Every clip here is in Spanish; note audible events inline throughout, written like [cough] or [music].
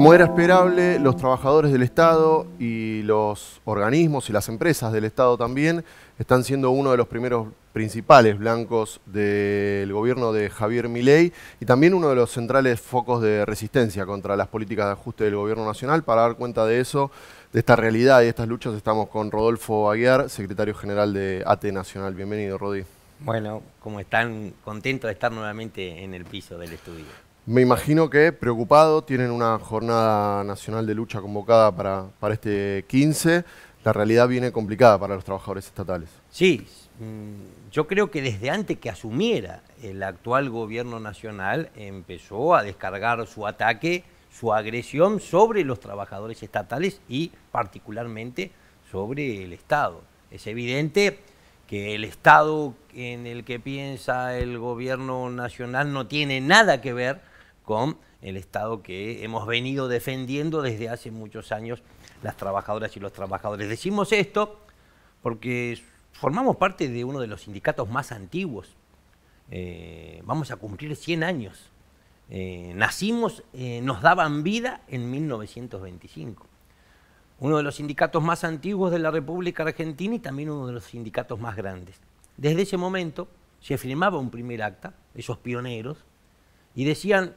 Como era esperable, los trabajadores del Estado y los organismos y las empresas del Estado también están siendo uno de los primeros principales blancos del gobierno de Javier Milei y también uno de los centrales focos de resistencia contra las políticas de ajuste del gobierno nacional. Para dar cuenta de eso, de esta realidad y estas luchas, estamos con Rodolfo Aguiar, secretario general de ATE Nacional. Bienvenido, Rodi. Bueno, como están, contentos de estar nuevamente en el piso del estudio. Me imagino que preocupado, tienen una jornada nacional de lucha convocada para, para este 15. La realidad viene complicada para los trabajadores estatales. Sí, mm, yo creo que desde antes que asumiera el actual gobierno nacional empezó a descargar su ataque, su agresión sobre los trabajadores estatales y particularmente sobre el Estado. Es evidente que el Estado en el que piensa el gobierno nacional no tiene nada que ver con el Estado que hemos venido defendiendo desde hace muchos años las trabajadoras y los trabajadores. Decimos esto porque formamos parte de uno de los sindicatos más antiguos. Eh, vamos a cumplir 100 años. Eh, nacimos, eh, nos daban vida en 1925. Uno de los sindicatos más antiguos de la República Argentina y también uno de los sindicatos más grandes. Desde ese momento se firmaba un primer acta, esos pioneros, y decían,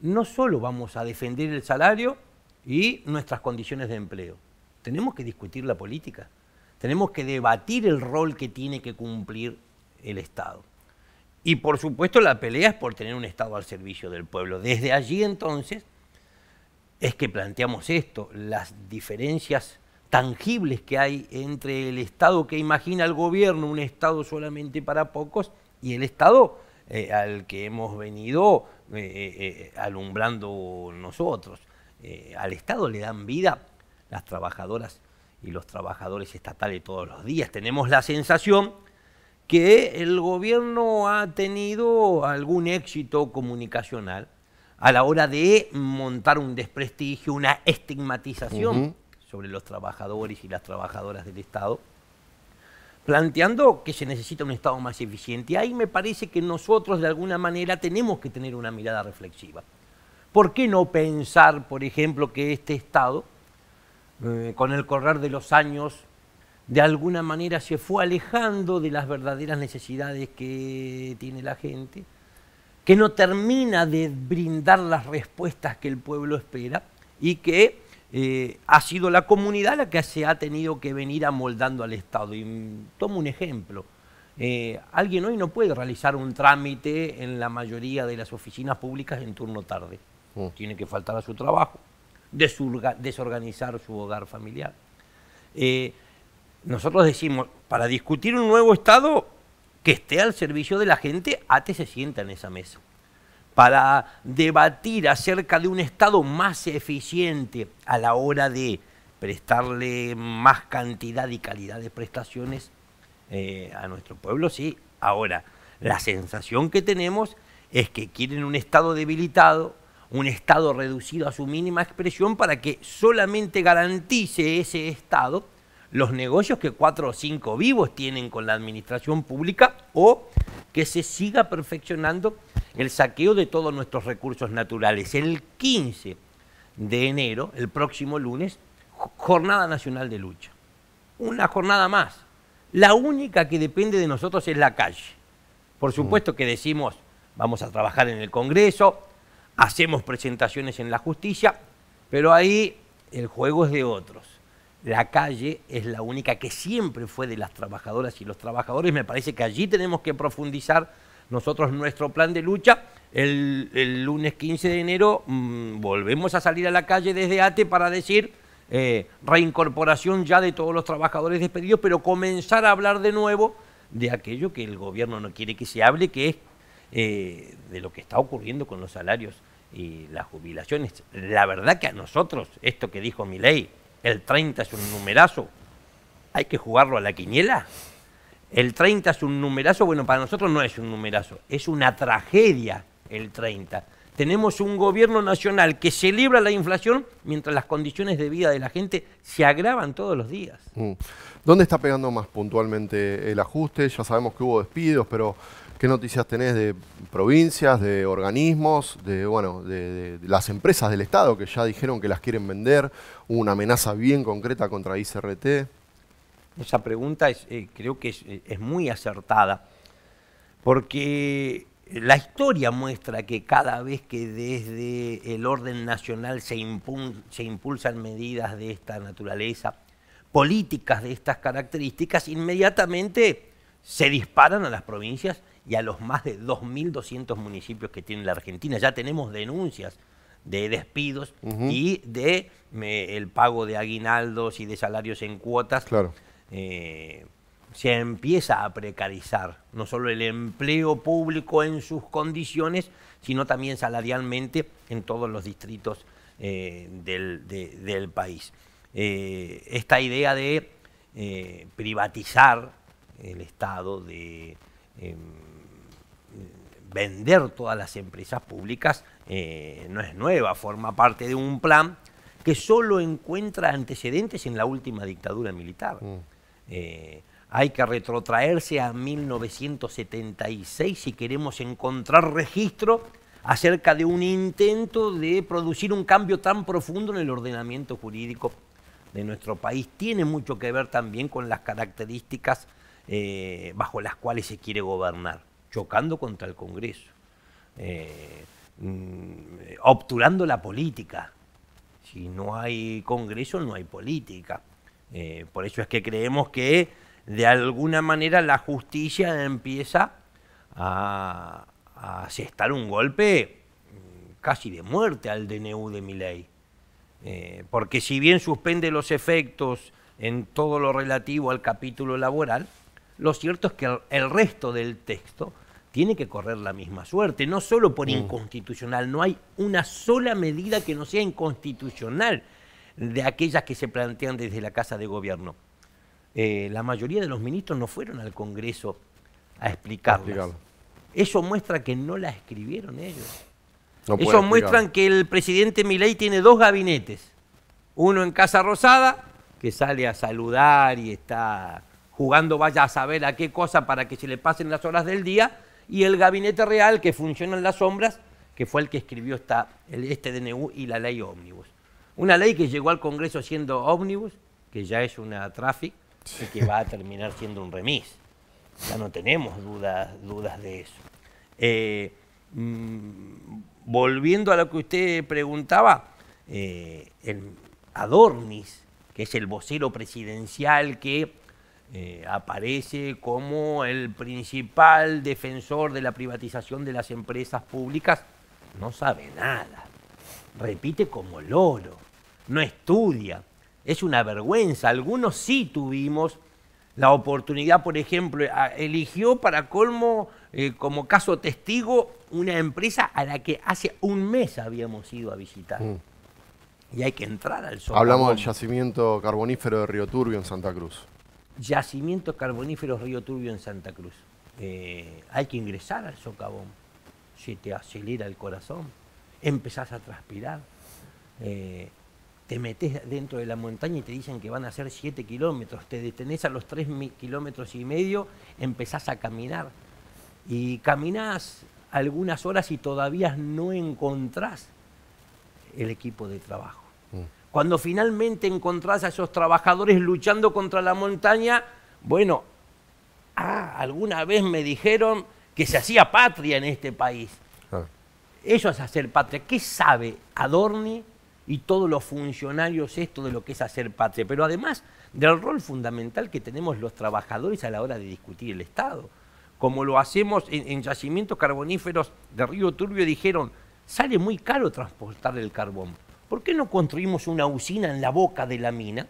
no solo vamos a defender el salario y nuestras condiciones de empleo, tenemos que discutir la política, tenemos que debatir el rol que tiene que cumplir el Estado. Y por supuesto la pelea es por tener un Estado al servicio del pueblo. Desde allí entonces es que planteamos esto, las diferencias tangibles que hay entre el Estado que imagina el gobierno, un Estado solamente para pocos, y el Estado eh, al que hemos venido eh, eh, alumbrando nosotros. al Estado le dan vida las trabajadoras y los trabajadores estatales todos los días. Tenemos la sensación que el gobierno ha tenido algún éxito comunicacional a la hora de montar un desprestigio, una estigmatización sobre los trabajadores y las trabajadoras del Estado planteando que se necesita un Estado más eficiente. Ahí me parece que nosotros de alguna manera tenemos que tener una mirada reflexiva. ¿Por qué no pensar, por ejemplo, que este Estado, eh, con el correr de los años, de alguna manera se fue alejando de las verdaderas necesidades que tiene la gente, que no termina de brindar las respuestas que el pueblo espera y que eh, ha sido la comunidad la que se ha tenido que venir amoldando al Estado. Y mm, tomo un ejemplo. Eh, alguien hoy no puede realizar un trámite en la mayoría de las oficinas públicas en turno tarde. Mm. Tiene que faltar a su trabajo, desorganizar su hogar familiar. Eh, nosotros decimos, para discutir un nuevo Estado que esté al servicio de la gente, ATE se sienta en esa mesa para debatir acerca de un Estado más eficiente a la hora de prestarle más cantidad y calidad de prestaciones eh, a nuestro pueblo, sí. Ahora, la sensación que tenemos es que quieren un Estado debilitado, un Estado reducido a su mínima expresión para que solamente garantice ese Estado los negocios que cuatro o cinco vivos tienen con la administración pública o que se siga perfeccionando el saqueo de todos nuestros recursos naturales. El 15 de enero, el próximo lunes, Jornada Nacional de Lucha. Una jornada más. La única que depende de nosotros es la calle. Por supuesto que decimos, vamos a trabajar en el Congreso, hacemos presentaciones en la justicia, pero ahí el juego es de otros. La calle es la única que siempre fue de las trabajadoras y los trabajadores. Me parece que allí tenemos que profundizar nosotros, nuestro plan de lucha, el, lunes 15 de enero mm, volvemos a salir a la calle desde ATE para decir eh, reincorporación ya de todos los trabajadores despedidos, pero comenzar a hablar de nuevo de aquello que el gobierno no quiere que se hable, que es eh, de lo que está ocurriendo con los salarios y las jubilaciones. La verdad que a nosotros, esto que dijo mi ley, el 30 es un numerazo, hay que jugarlo a la quiniela. El 30 es un numerazo, bueno, para nosotros no es un numerazo, es una tragedia el 30. Tenemos un gobierno nacional que celebra la inflación mientras las condiciones de vida de la gente se agravan todos los días. Mm. ¿Dónde está pegando más puntualmente el ajuste? Ya sabemos que hubo despidos, pero ¿qué noticias tenés de provincias, de organismos, de, bueno, de, las empresas del Estado que ya dijeron que las quieren vender? Hubo una amenaza bien concreta contra ICRT. Esa pregunta eh, creo que eh, es, muy acertada, porque la historia muestra que cada vez que desde el orden nacional se, se, impulsan medidas de esta naturaleza, políticas de estas características, inmediatamente se disparan a las provincias y a los más de 2.200 municipios que tiene la Argentina. Ya tenemos denuncias de despidos y de el pago de aguinaldos y de salarios en cuotas. Claro. Eh, se empieza a precarizar, no solo el empleo público en sus condiciones, sino también salarialmente en todos los distritos eh, del, país. Eh, esta idea de privatizar el Estado, de em, vender todas las empresas públicas, no es nueva, forma parte de un plan que solo encuentra antecedentes en la última dictadura militar. Mm. Eh, hay que retrotraerse a 1976 si queremos encontrar registro acerca de un intento de producir un cambio tan profundo en el ordenamiento jurídico de nuestro país. Tiene mucho que ver también con las características eh, bajo las cuales se quiere gobernar, chocando contra el Congreso, eh, mm, obturando la política. Si no hay Congreso, no hay política. Eh, por eso es que creemos que de alguna manera la justicia empieza a, asestar un golpe mm, casi de muerte al DNU de mi ley. Eh, porque si bien suspende los efectos en todo lo relativo al capítulo laboral, lo cierto es que el, resto del texto tiene que correr la misma suerte, no solo por mm. inconstitucional, no hay una sola medida que no sea inconstitucional de aquellas que se plantean desde la Casa de Gobierno. Eh, la mayoría de los ministros no fueron al Congreso a explicarlas. Eso muestra que no la escribieron ellos. Eso muestra que el presidente Milei tiene dos gabinetes. Uno en Casa Rosada, que sale a saludar y está jugando vaya a saber a qué cosa para que se le pasen las horas del día, y el gabinete real que funciona en las sombras, que fue el que escribió esta, este DNU y la ley ómnibus. Una ley que llegó al Congreso siendo ómnibus, que ya es una traffic, y que va a terminar siendo un remis. Ya no tenemos dudas, dudas de eso. Eh, mm, volviendo a lo que usted preguntaba, eh, Adornis, que es el vocero presidencial que eh, aparece como el principal defensor de la privatización de las empresas públicas, no sabe nada. Repite como loro no estudia. Es una vergüenza. Algunos sí tuvimos la oportunidad, por ejemplo, eligió para colmo eh, como caso testigo una empresa a la que hace un mes habíamos ido a visitar. Mm. Y hay que entrar al sol. Hablamos del yacimiento carbonífero de Río Turbio en Santa Cruz. Yacimiento carbonífero Río Turbio en Santa Cruz. Eh, hay que ingresar al socavón. Se te acelera el corazón, empezás a transpirar. Eh, te metes dentro de la montaña y te dicen que van a ser 7 kilómetros, te detenés a los 3 kilómetros y medio, empezás a caminar. Y caminás algunas horas y todavía no encontrás el equipo de trabajo. Mm. Cuando finalmente encontrás a esos trabajadores luchando contra la montaña, bueno, ah, alguna vez me dijeron que se hacía patria en este país. Ah. ellos Eso es hacer patria. ¿Qué sabe Adorni y todos los funcionarios esto de lo que es hacer patria, pero además del rol fundamental que tenemos los trabajadores a la hora de discutir el Estado. Como lo hacemos en, yacimientos carboníferos de Río Turbio, dijeron, sale muy caro transportar el carbón. ¿Por qué no construimos una usina en la boca de la mina?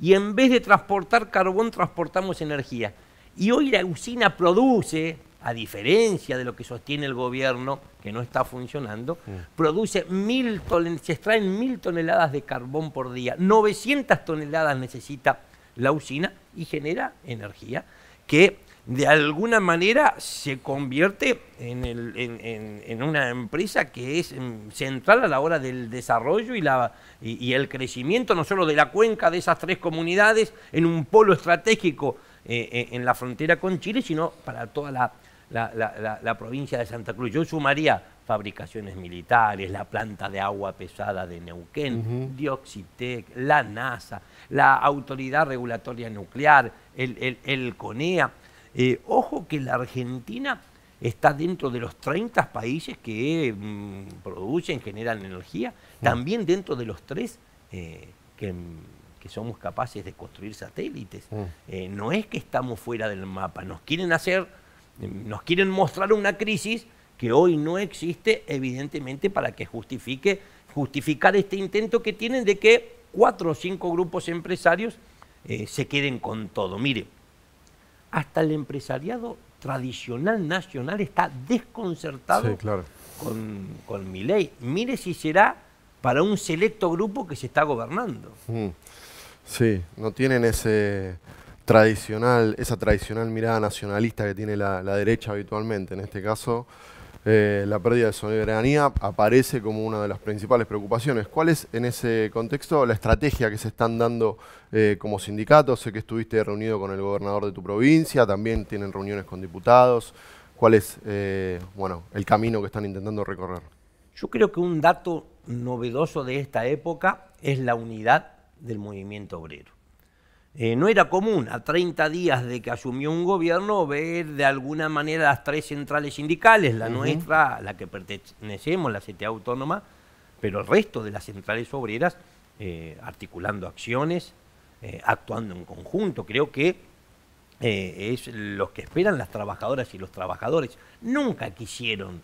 Y en vez de transportar carbón, transportamos energía. Y hoy la usina produce a diferencia de lo que sostiene el gobierno, que no está funcionando, mm. produce mil se extraen mil toneladas de carbón por día, 900 toneladas necesita la usina y genera energía que de alguna manera se convierte en, en, una empresa que es mm, central a la hora del desarrollo y, la, y, el crecimiento no solo de la cuenca de esas tres comunidades en un polo estratégico eh, eh, en la frontera con Chile, sino para toda la, la, provincia de Santa Cruz. Yo sumaría fabricaciones militares, la planta de agua pesada de Neuquén, Dioxitec, la NASA, la Autoridad Regulatoria Nuclear, el, CONEA. Eh, ojo que la Argentina está dentro de los 30 países que mm, producen, generan energía, mm. también dentro de los tres eh, mm, que, somos capaces de construir satélites. Eh, no es que estamos fuera del mapa, nos quieren hacer nos quieren mostrar una crisis que hoy no existe, evidentemente, para que justifique justificar este intento que tienen de que cuatro o cinco grupos empresarios eh, se queden con todo. Mire, hasta el empresariado tradicional nacional está desconcertado con, mi ley. Mire si será para un selecto grupo que se está gobernando. Mm. Sí, no tienen ese tradicional, esa tradicional mirada nacionalista que tiene la, derecha habitualmente. En este caso, eh, la pérdida de soberanía aparece como una de las principales preocupaciones. ¿Cuál es en ese contexto la estrategia que se están dando eh, como sindicatos? Sé que estuviste reunido con el gobernador de tu provincia, también tienen reuniones con diputados. ¿Cuál es eh, bueno, el camino que están intentando recorrer? Yo creo que un dato novedoso de esta época es la unidad del movimiento obrero. Eh, no era común a 30 días de que asumió un gobierno ver de alguna manera las tres centrales sindicales, la nuestra, la que pertenecemos, la CTA Autónoma, pero el resto de las centrales obreras eh, articulando acciones, eh, actuando en conjunto. Creo que es lo que esperan las trabajadoras y los trabajadores. Nunca quisieron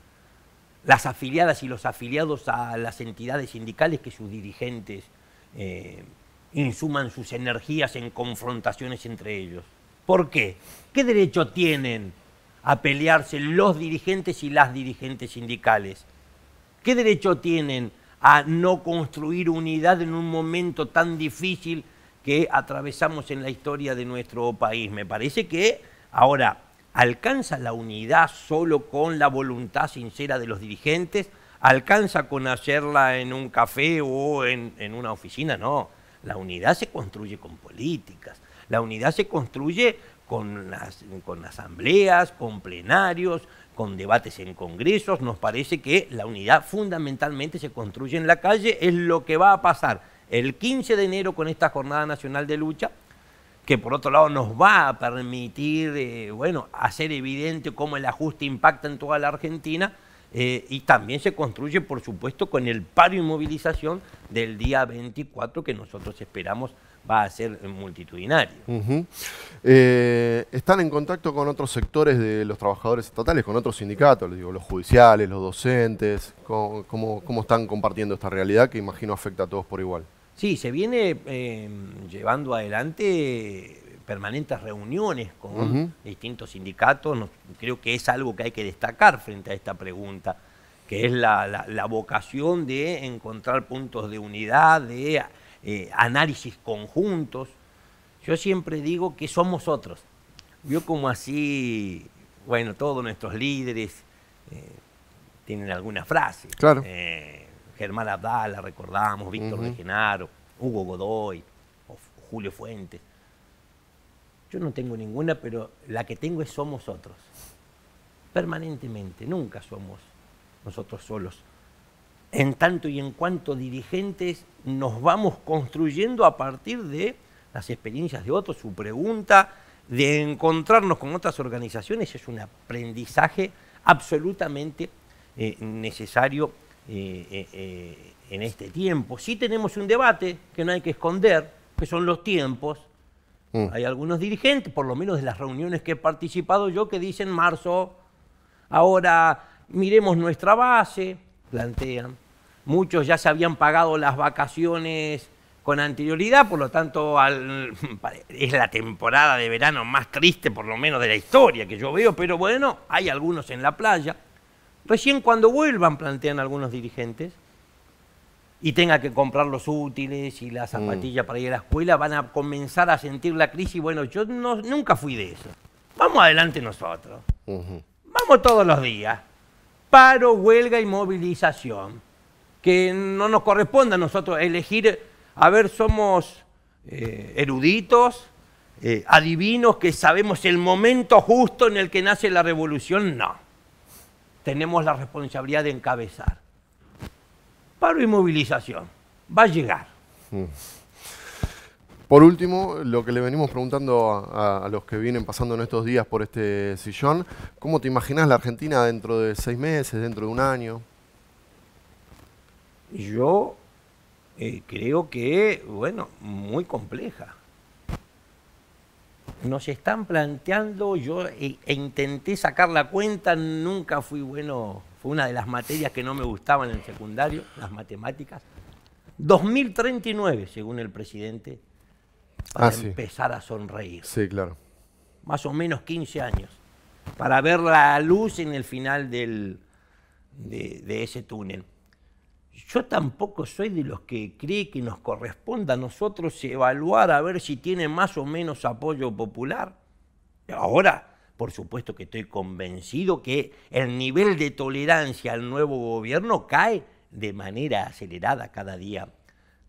las afiliadas y los afiliados a las entidades sindicales que sus dirigentes insuman sus energías en confrontaciones entre ellos. ¿Por qué? ¿Qué derecho tienen a pelearse los dirigentes y las dirigentes sindicales? ¿Qué derecho tienen a no construir unidad en un momento tan difícil que atravesamos en la historia de nuestro país? Me parece que ahora alcanza la unidad solo con la voluntad sincera de los dirigentes, alcanza con hacerla en un café o en, una oficina, no la unidad se construye con políticas, la unidad se construye con asambleas, con plenarios, con debates en congresos. Nos parece que la unidad fundamentalmente se construye en la calle, es lo que va a pasar el 15 de enero con esta Jornada Nacional de Lucha, que por otro lado nos va a permitir, eh, bueno, hacer evidente cómo el ajuste impacta en toda la Argentina, eh, y también se construye, por supuesto, con el paro y movilización del día 24 que nosotros esperamos va a ser multitudinario. Eh, están en contacto con otros sectores de los trabajadores estatales, con otros sindicatos, les digo, los judiciales, los docentes, ¿cómo, están compartiendo esta realidad que imagino afecta a todos por igual? Sí, se viene eh, llevando adelante permanentes reuniones con distintos sindicatos. creo que es algo que hay que destacar frente a esta pregunta, que es la, vocación de encontrar puntos de unidad, de eh, análisis conjuntos. Yo siempre digo que somos otros. Yo como así, bueno, todos nuestros líderes eh, tienen alguna frase. Claro. Eh, Germán Abdala, recordamos, Víctor Regenaro, Hugo Godoy, Julio Fuentes. Yo no tengo ninguna, pero la que tengo es somos otros. Permanentemente, nunca somos nosotros solos. En tanto y en cuanto dirigentes nos vamos construyendo a partir de las experiencias de otros, su pregunta, de encontrarnos con otras organizaciones es un aprendizaje absolutamente eh, necesario eh, eh, en este tiempo. Si tenemos un debate que no hay que esconder, que son los tiempos, Mm. Hay algunos dirigentes, por lo menos de las reuniones que he participado yo, que dicen marzo, ahora miremos nuestra base, plantean. Muchos ya se habían pagado las vacaciones con anterioridad, por lo tanto [laughs] es la temporada de verano más triste por lo menos de la historia que yo veo, pero bueno, hay algunos en la playa. Recién cuando vuelvan, plantean algunos dirigentes, y tenga que comprar los útiles y las mm. zapatillas para ir a la escuela, van a comenzar a sentir la crisis. Bueno, yo no, nunca fui de eso. Vamos adelante nosotros. Vamos todos los días. Paro, huelga y movilización. Que no nos corresponda a nosotros elegir, a ver, somos eh, eruditos, eh, adivinos, que sabemos el momento justo en el que nace la revolución. No. Tenemos la responsabilidad de encabezar. Paro y movilización. Va a llegar. Mm. Por último, lo que le venimos preguntando a, los que vienen pasando en estos días por este sillón, ¿cómo te imaginas la Argentina dentro de seis meses, dentro de un año? Yo eh, creo que, bueno, muy compleja. Nos están planteando, yo eh, intenté sacar la cuenta, nunca fui bueno fue una de las materias que no me gustaban en el secundario, las matemáticas. 2039, según el presidente, para ah, empezar a sonreír. Sí, claro. Más o menos 15 años, para ver la luz en el final del, de, ese túnel. Yo tampoco soy de los que cree que nos corresponda a nosotros evaluar a ver si tiene más o menos apoyo popular. Ahora, por supuesto que estoy convencido que el nivel de tolerancia al nuevo gobierno cae de manera acelerada cada día,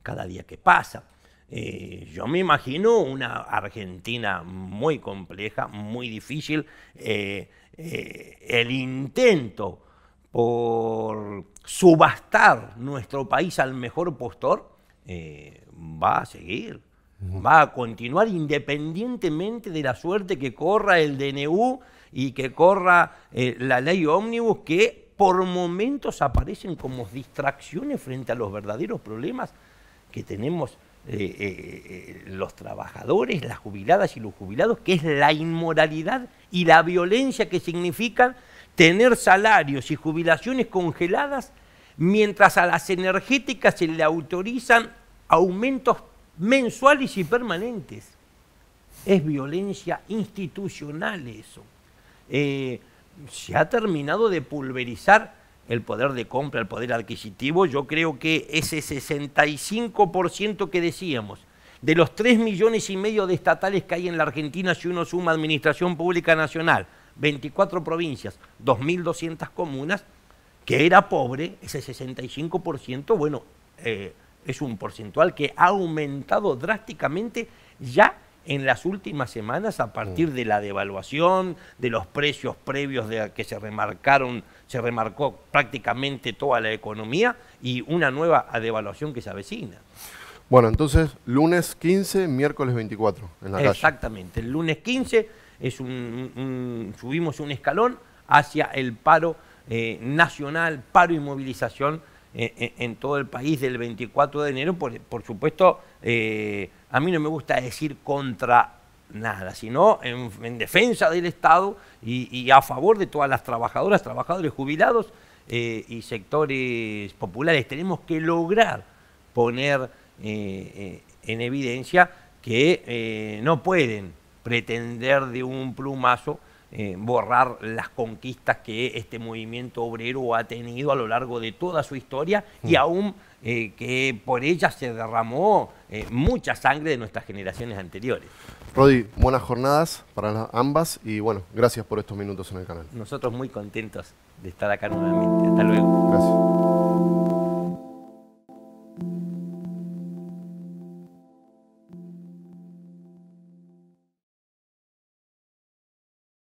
cada día que pasa. Eh, yo me imagino una Argentina muy compleja, muy difícil. Eh, eh, el intento por subastar nuestro país al mejor postor va a seguir. Va a continuar independientemente de la suerte que corra el DNU y que corra eh, la ley ómnibus, que por momentos aparecen como distracciones frente a los verdaderos problemas que tenemos eh, eh, los trabajadores, las jubiladas y los jubilados, que es la inmoralidad y la violencia que significan tener salarios y jubilaciones congeladas mientras a las energéticas se le autorizan aumentos mensuales y permanentes. Es violencia institucional eso. Eh, se ha terminado de pulverizar el poder de compra, el poder adquisitivo. Yo creo que ese 65% que decíamos, de los 3 millones y medio de estatales que hay en la Argentina, si uno suma Administración Pública Nacional, 24 provincias, 2.200 comunas, que era pobre, ese 65%, bueno, eh, es un porcentual que ha aumentado drásticamente ya en las últimas semanas a partir mm. de la devaluación, de los precios previos de que se remarcaron, se remarcó prácticamente toda la economía y una nueva devaluación que se avecina. Bueno, entonces lunes 15, miércoles 24 Exactamente, el lunes 15 es un, subimos un escalón hacia el paro eh, nacional, paro y movilización en, todo el país del 24 de enero, por, supuesto, eh, a mí no me gusta decir contra nada, sino en, defensa del Estado y, a favor de todas las trabajadoras, trabajadores jubilados eh, y sectores populares. Tenemos que lograr poner eh, en evidencia que no pueden pretender de un plumazo eh, borrar las conquistas que este movimiento obrero ha tenido a lo largo de toda su historia y mm. aún eh, que por ella se derramó eh, mucha sangre de nuestras generaciones anteriores. Rodi, buenas jornadas para ambas y bueno, gracias por estos minutos en el canal. Nosotros muy contentos de estar acá nuevamente. Hasta luego. Gracias.